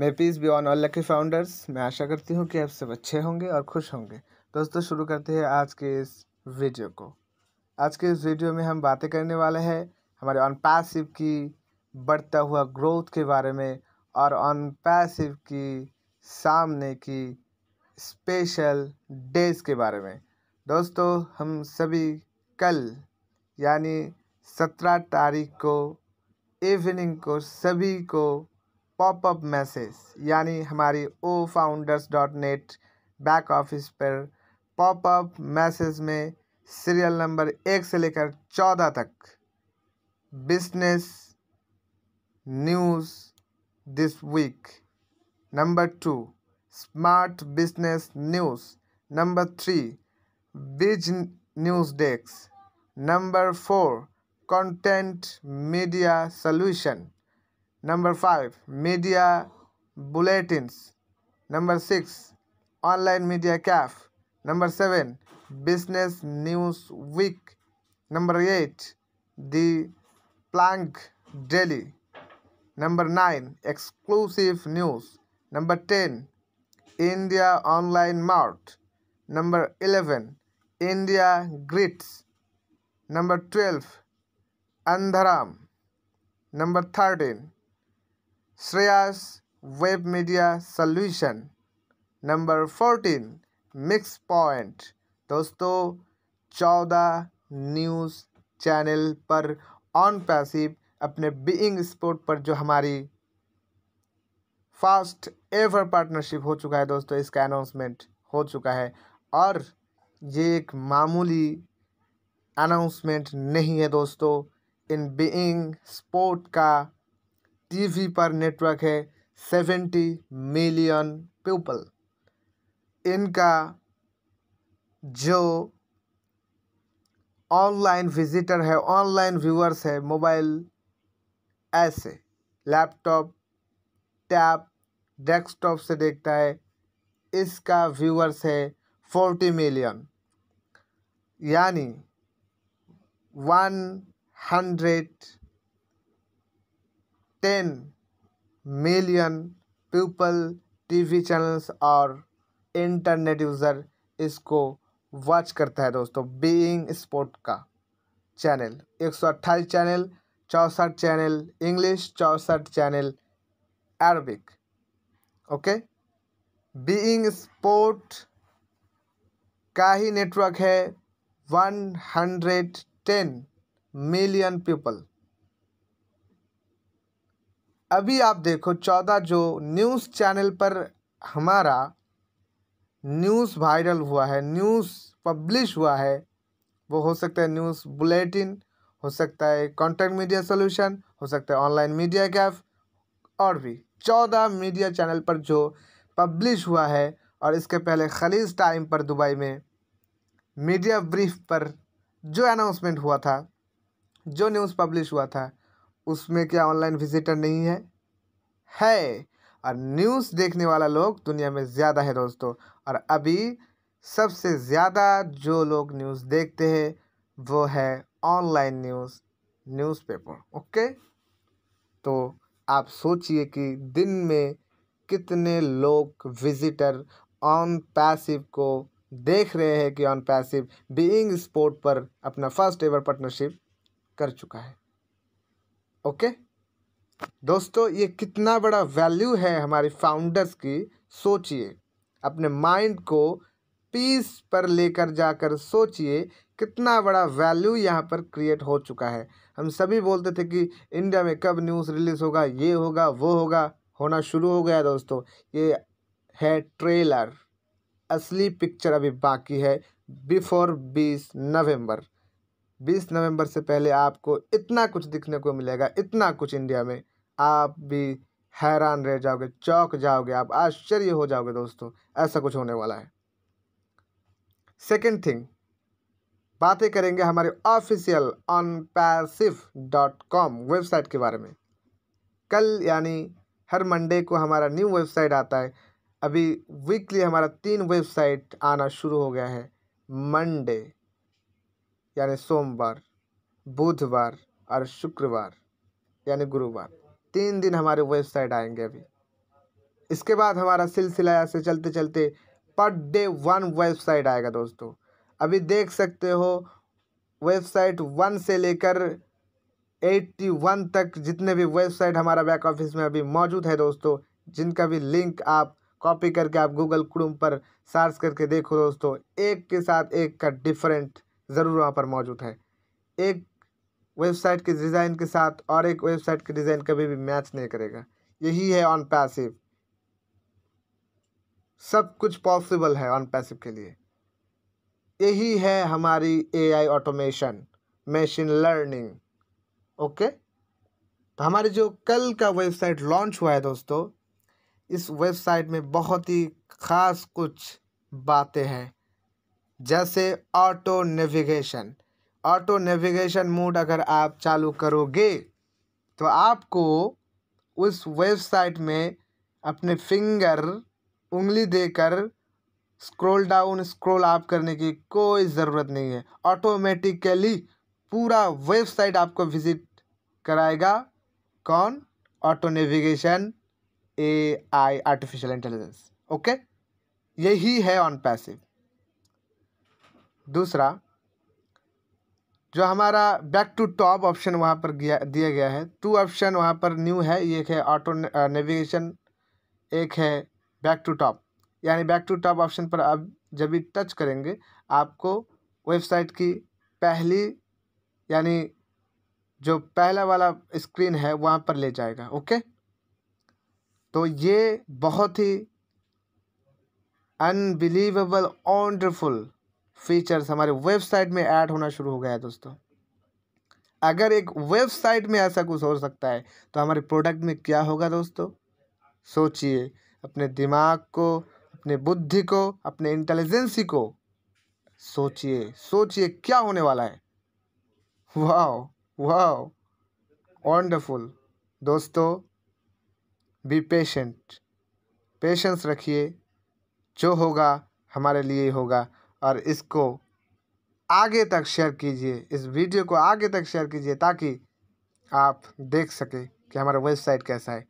May peace be on all lucky founders मैं आशा करती हूँ कि आप सब अच्छे होंगे और खुश होंगे दोस्तों शुरू करते हैं आज के इस वीडियो को आज के इस वीडियो में हम बातें करने वाले हैं हमारे ऑन पैसिव की बढ़ता हुआ ग्रोथ के बारे में और ऑन पैसिव की सामने की स्पेशल डेज के बारे में दोस्तों हम सभी कल यानी सत्रह तारीख को इवनिंग को सभी को पॉपअप मैसेज यानी हमारी O founders dot net back office पर पॉपअप मैसेज में सीरियल नंबर एक से लेकर चौदह तक business news this week number two smart business news number three biz news desk number four content media solution Number 5. Media Bulletins. Number 6. Online Media Calf. Number 7. Business News Week. Number 8. The Plank Daily. Number 9. Exclusive News. Number 10. India Online Mart. Number 11. India Grits. Number 12. Andharam. Number 13. Shreyas web media solution number fourteen mix point दोस्तों चौदह news channel पर on passive अपने beIN sport पर जो हमारी first ever partnership हो चुका है दोस्तों इसका अनाउंसमेंट हो चुका है और ये एक मामूली अनाउंसमेंट नहीं है दोस्तों इन बीइंग स्पोर्ट का टीवी पर नेटवर्क है सेवेंटी मिलियन पीपल इनका जो ऑनलाइन विजिटर है ऑनलाइन व्यूअर्स है मोबाइल ऐसे लैपटॉप टैब डेस्कटॉप से देखता है इसका व्यूअर्स है फोर्टी मिलियन यानी one hundred million people T TV channels और इंटरनेट यूज़र इसको वॉच करता है दोस्तों बीइंग स्पोर्ट का चैनल एक सौ अट्ठाईस चैनल चौंसठ चैनल इंग्लिश चौंसठ channel Arabic okay beIN sport का ही नेटवर्क है one hundred ten million people अभी आप देखो चौदह जो न्यूज़ चैनल पर हमारा न्यूज़ वायरल हुआ है न्यूज़ पब्लिश हुआ है वो हो सकता है न्यूज़ बुलेटिन हो सकता है कॉन्टैक्ट मीडिया सोल्यूशन हो सकता है ऑनलाइन मीडिया कैफ और भी चौदह मीडिया चैनल पर जो पब्लिश हुआ है और इसके पहले खलीज टाइम पर दुबई में मीडिया ब्रीफ पर जो अनाउंसमेंट हुआ था जो न्यूज़ पब्लिश हुआ था उसमें क्या ऑनलाइन विजिटर नहीं है है और न्यूज़ देखने वाला लोग दुनिया में ज़्यादा है दोस्तों और अभी सबसे ज़्यादा जो लोग न्यूज़ देखते हैं वो है ऑनलाइन न्यूज़ न्यूज़पेपर ओके तो आप सोचिए कि दिन में कितने लोग विजिटर ऑन पैसिव को देख रहे हैं कि ऑन पैसिव बीइंग स्पोर्ट पर अपना फर्स्ट एवर पार्टनरशिप कर चुका है ओके दोस्तों ये कितना बड़ा वैल्यू है हमारी फाउंडर्स की सोचिए अपने माइंड को पीस पर लेकर जाकर सोचिए कितना बड़ा वैल्यू यहाँ पर क्रिएट हो चुका है हम सभी बोलते थे कि इंडिया में कब न्यूज़ रिलीज़ होगा ये होगा वो होगा होना शुरू हो गया दोस्तों ये है ट्रेलर असली पिक्चर अभी बाकी है बिफोर बीस नवंबर बीस नवंबर से पहले आपको इतना कुछ दिखने को मिलेगा इतना कुछ इंडिया में आप भी हैरान रह जाओगे चौक जाओगे आप आश्चर्य हो जाओगे दोस्तों ऐसा कुछ होने वाला है सेकेंड थिंग बातें करेंगे हमारे official on passive dot com website के बारे में कल यानी हर मंडे को हमारा न्यू वेबसाइट आता है अभी वीकली हमारा तीन वेबसाइट आना शुरू हो गया है मंडे यानी सोमवार बुधवार और शुक्रवार यानी गुरुवार तीन दिन हमारे वेबसाइट आएंगे अभी इसके बाद हमारा सिलसिला ऐसे चलते चलते पर डे वन वेबसाइट आएगा दोस्तों अभी देख सकते हो वेबसाइट वन से लेकर एट्टी वन तक जितने भी वेबसाइट हमारा बैक ऑफिस में अभी मौजूद है दोस्तों जिनका भी लिंक आप कॉपी करके आप गूगल क्रूम पर सर्च करके देखो दोस्तों एक के साथ एक का डिफरेंट ज़रूर वहाँ पर मौजूद है एक वेबसाइट के डिज़ाइन के साथ और एक वेबसाइट के डिज़ाइन कभी भी मैच नहीं करेगा यही है ऑन पैसिव सब कुछ पॉसिबल है ऑन पैसिव के लिए यही है हमारी AI automation machine learning okay तो हमारे जो कल का वेबसाइट लॉन्च हुआ है दोस्तों इस वेबसाइट में बहुत ही ख़ास कुछ बातें हैं जैसे auto navigation auto navigation mode अगर आप चालू करोगे तो आपको उस वेबसाइट में अपने फिंगर उंगली देकर स्क्रॉल डाउन स्क्रॉल आप करने की कोई ज़रूरत नहीं है ऑटोमेटिकली पूरा वेबसाइट आपको विज़िट कराएगा कौन auto navigation A I artificial intelligence okay यही है ऑन पैसिव दूसरा जो हमारा बैक टू टॉप ऑप्शन वहाँ पर गया दिया गया है टू ऑप्शन वहाँ पर न्यू है एक है ऑटो नेविगेशन एक है बैक टू टॉप यानी बैक टू टॉप ऑप्शन पर अब जब भी टच करेंगे आपको वेबसाइट की पहली यानी जो पहला वाला स्क्रीन है वहाँ पर ले जाएगा ओके तो ये बहुत ही अनबिलीवेबल वंडरफुल फीचर्स हमारे वेबसाइट में ऐड होना शुरू हो गया है दोस्तों अगर एक वेबसाइट में ऐसा कुछ हो सकता है तो हमारे प्रोडक्ट में क्या होगा दोस्तों सोचिए अपने दिमाग को अपने बुद्धि को अपने इंटेलिजेंसी को सोचिए सोचिए क्या होने वाला है वाह वाह वंडरफुल दोस्तों बी पेशेंट पेशेंस रखिए जो होगा हमारे लिए होगा और इसको आगे तक शेयर कीजिए इस वीडियो को आगे तक शेयर कीजिए ताकि आप देख सकें कि हमारा वेबसाइट कैसा है